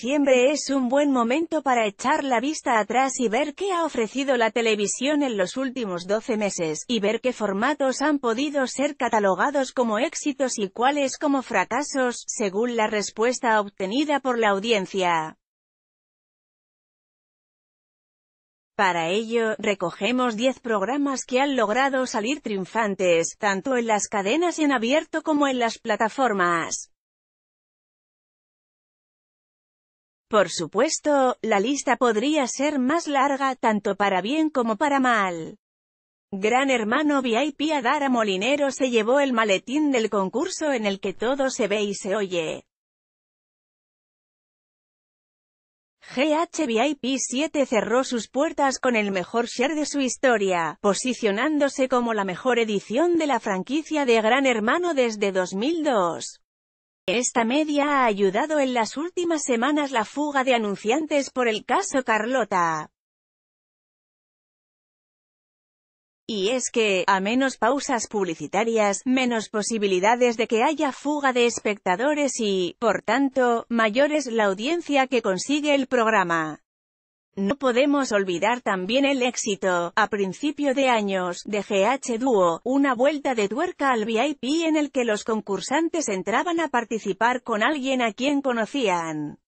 diciembre es un buen momento para echar la vista atrás y ver qué ha ofrecido la televisión en los últimos 12 meses, y ver qué formatos han podido ser catalogados como éxitos y cuáles como fracasos, según la respuesta obtenida por la audiencia. Para ello, recogemos 10 programas que han logrado salir triunfantes, tanto en las cadenas en abierto como en las plataformas. Por supuesto, la lista podría ser más larga tanto para bien como para mal. Gran Hermano VIP Adara Molinero se llevó el maletín del concurso en el que todo se ve y se oye. GHVIP 7 cerró sus puertas con el mejor share de su historia, posicionándose como la mejor edición de la franquicia de Gran Hermano desde 2002. Esta media ha ayudado en las últimas semanas la fuga de anunciantes por el caso Carlota. Y es que, a menos pausas publicitarias, menos posibilidades de que haya fuga de espectadores y, por tanto, mayor es la audiencia que consigue el programa. No podemos olvidar también el éxito, a principio de años, de GH Duo, una vuelta de tuerca al VIP en el que los concursantes entraban a participar con alguien a quien conocían.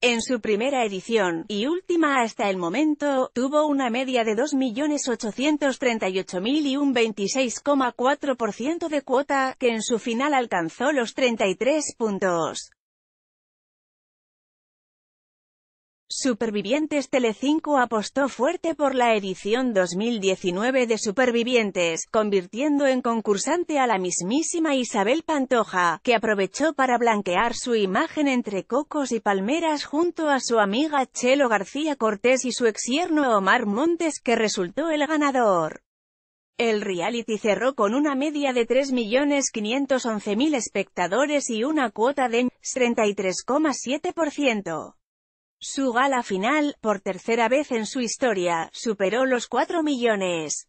En su primera edición, y última hasta el momento, tuvo una media de 2.838.000 y un 26,4% de cuota, que en su final alcanzó los 33 puntos. Supervivientes Tele5 apostó fuerte por la edición 2019 de Supervivientes, convirtiendo en concursante a la mismísima Isabel Pantoja, que aprovechó para blanquear su imagen entre cocos y palmeras junto a su amiga Chelo García Cortés y su exierno Omar Montes que resultó el ganador. El reality cerró con una media de 3.511.000 espectadores y una cuota de 33,7%. Su gala final, por tercera vez en su historia, superó los 4 millones.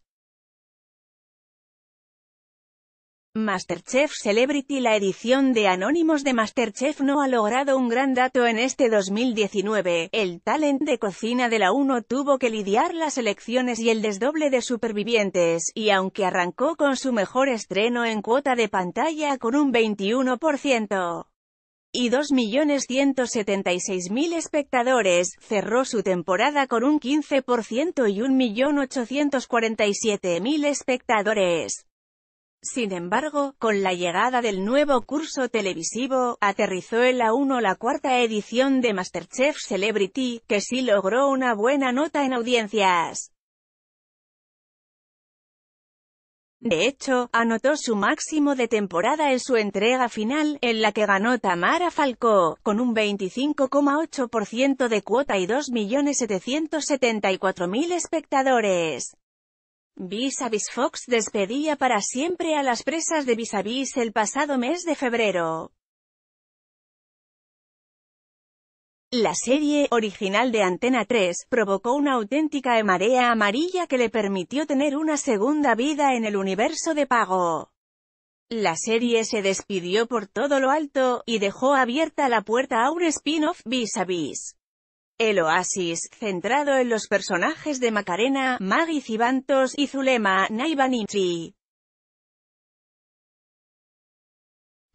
Masterchef Celebrity La edición de Anónimos de Masterchef no ha logrado un gran dato en este 2019. El talent de cocina de la 1 tuvo que lidiar las elecciones y el desdoble de supervivientes, y aunque arrancó con su mejor estreno en cuota de pantalla con un 21%, y 2.176.000 espectadores, cerró su temporada con un 15% y 1.847.000 espectadores. Sin embargo, con la llegada del nuevo curso televisivo, aterrizó en la 1 la cuarta edición de Masterchef Celebrity, que sí logró una buena nota en audiencias. De hecho, anotó su máximo de temporada en su entrega final, en la que ganó Tamara Falcó, con un 25,8% de cuota y 2.774.000 espectadores. Vis a Vis Fox despedía para siempre a las presas de Vis a Vis el pasado mes de febrero. La serie, original de Antena 3, provocó una auténtica marea amarilla que le permitió tener una segunda vida en el universo de pago. La serie se despidió por todo lo alto, y dejó abierta la puerta a un spin-off vis-a-vis. El Oasis, centrado en los personajes de Macarena, Maggie Cibantos y Zulema Naivaninchi.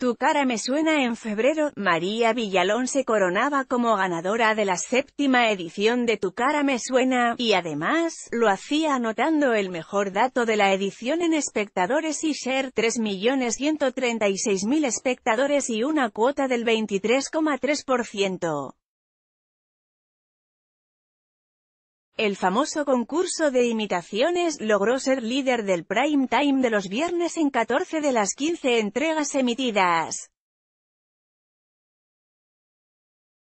Tu cara me suena en febrero, María Villalón se coronaba como ganadora de la séptima edición de Tu cara me suena, y además, lo hacía anotando el mejor dato de la edición en espectadores y share 3.136.000 espectadores y una cuota del 23,3%. el famoso concurso de imitaciones, logró ser líder del prime time de los viernes en 14 de las 15 entregas emitidas.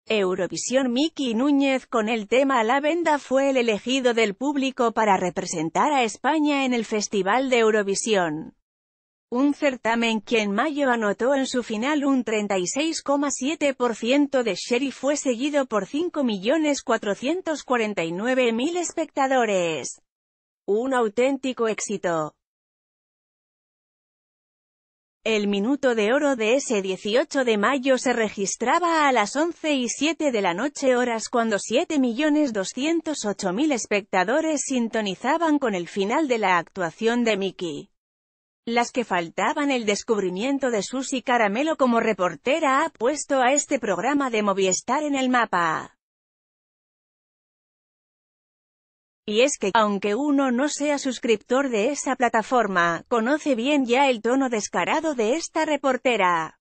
Eurovisión Miki Núñez con el tema La Venda fue el elegido del público para representar a España en el Festival de Eurovisión un certamen que en mayo anotó en su final un 36,7% de share y fue seguido por 5.449.000 espectadores. Un auténtico éxito. El minuto de oro de ese 18 de mayo se registraba a las 11 y 7 de la noche horas cuando 7.208.000 espectadores sintonizaban con el final de la actuación de Mickey las que faltaban el descubrimiento de Susy Caramelo como reportera ha puesto a este programa de Movistar en el mapa. Y es que, aunque uno no sea suscriptor de esa plataforma, conoce bien ya el tono descarado de esta reportera.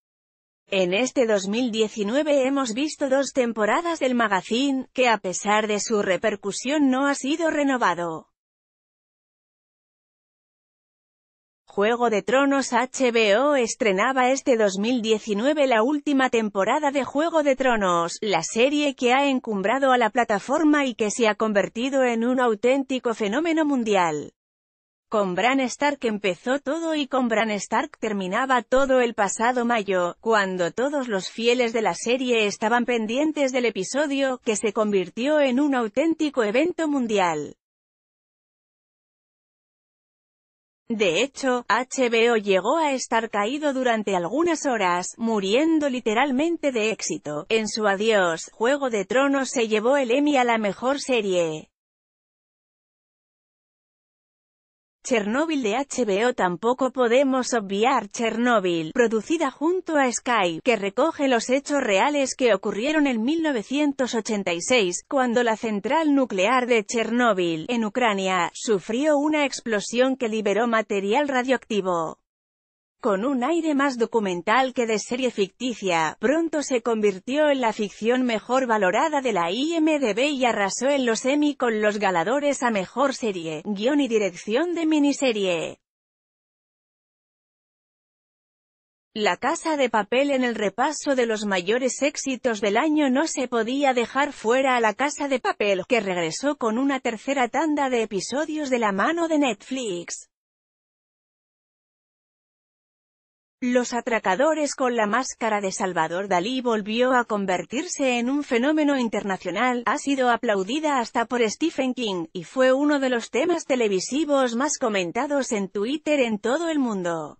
En este 2019 hemos visto dos temporadas del magazine, que a pesar de su repercusión no ha sido renovado. Juego de Tronos HBO estrenaba este 2019 la última temporada de Juego de Tronos, la serie que ha encumbrado a la plataforma y que se ha convertido en un auténtico fenómeno mundial. Con Bran Stark empezó todo y con Bran Stark terminaba todo el pasado mayo, cuando todos los fieles de la serie estaban pendientes del episodio, que se convirtió en un auténtico evento mundial. De hecho, HBO llegó a estar caído durante algunas horas, muriendo literalmente de éxito. En su adiós, Juego de Tronos se llevó el Emmy a la mejor serie. Chernobyl de HBO Tampoco podemos obviar Chernobyl, producida junto a Sky, que recoge los hechos reales que ocurrieron en 1986, cuando la central nuclear de Chernobyl, en Ucrania, sufrió una explosión que liberó material radioactivo. Con un aire más documental que de serie ficticia, pronto se convirtió en la ficción mejor valorada de la IMDB y arrasó en los Emmy con los galadores a Mejor Serie, Guión y Dirección de Miniserie. La Casa de Papel en el repaso de los mayores éxitos del año no se podía dejar fuera a La Casa de Papel, que regresó con una tercera tanda de episodios de la mano de Netflix. Los atracadores con la máscara de Salvador Dalí volvió a convertirse en un fenómeno internacional, ha sido aplaudida hasta por Stephen King, y fue uno de los temas televisivos más comentados en Twitter en todo el mundo.